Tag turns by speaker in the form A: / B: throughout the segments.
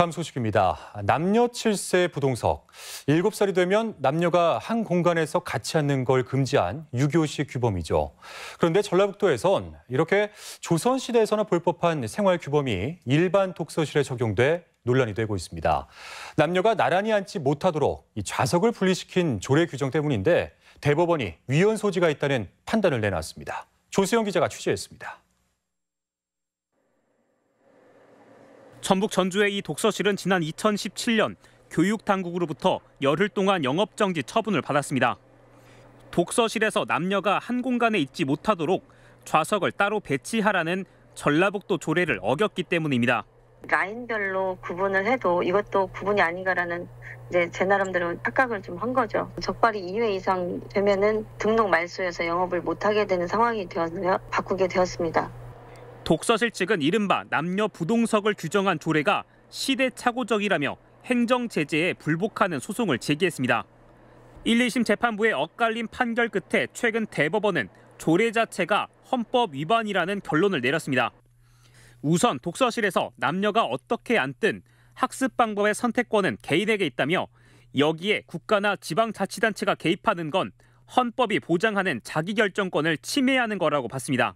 A: 다음 소식입니다. 남녀 7세 부동석. 7살이 되면 남녀가 한 공간에서 같이 앉는 걸 금지한 유교시 규범이죠. 그런데 전라북도에선 이렇게 조선시대에서나 볼 법한 생활 규범이 일반 독서실에 적용돼 논란이 되고 있습니다. 남녀가 나란히 앉지 못하도록 좌석을 분리시킨 조례 규정 때문인데 대법원이 위헌 소지가 있다는 판단을 내놨습니다. 조세영 기자가 취재했습니다. 전북
B: 전주의 이 독서실은 지난 2017년 교육당국으로부터 열흘 동안 영업정지 처분을 받았습니다. 독서실에서 남녀가 한 공간에 있지 못하도록 좌석을 따로 배치하라는 전라북도 조례를 어겼기 때문입니다.
C: 라인별로 구분을 해도 이것도 구분이 아닌가라는 이제 제 나름대로 착각을 좀 한 거죠. 적발이 2회 이상 되면 등록 말소에서 영업을 못하게 되는 상황이 되어서 바꾸게 되었습니다.
B: 독서실 측은 이른바 남녀 부동석을 규정한 조례가 시대착오적이라며 행정 제재에 불복하는 소송을 제기했습니다. 1, 2심 재판부의 엇갈린 판결 끝에 최근 대법원은 조례 자체가 헌법 위반이라는 결론을 내렸습니다. 우선 독서실에서 남녀가 어떻게 앉든 학습 방법의 선택권은 개인에게 있다며 여기에 국가나 지방자치단체가 개입하는 건 헌법이 보장하는 자기결정권을 침해하는 거라고 봤습니다.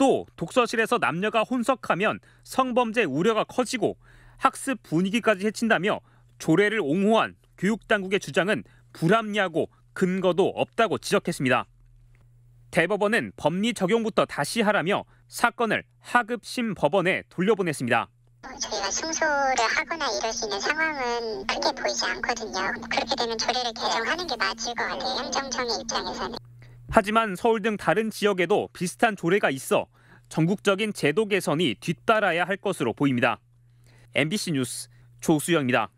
B: 또 독서실에서 남녀가 혼석하면 성범죄 우려가 커지고 학습 분위기까지 해친다며 조례를 옹호한 교육당국의 주장은 불합리하고 근거도 없다고 지적했습니다. 대법원은 법리 적용부터 다시 하라며 사건을 하급심 법원에 돌려보냈습니다.
A: 저희가 승소를
C: 하거나 이럴 수 있는 상황은 크게 보이지 않거든요. 그렇게 되면 조례를 개정하는 게 맞을 것 같아요. 행정청의 입장에서는.
B: 하지만 서울 등 다른 지역에도 비슷한 조례가 있어 전국적인 제도 개선이 뒤따라야 할 것으로 보입니다. MBC 뉴스 조수영입니다.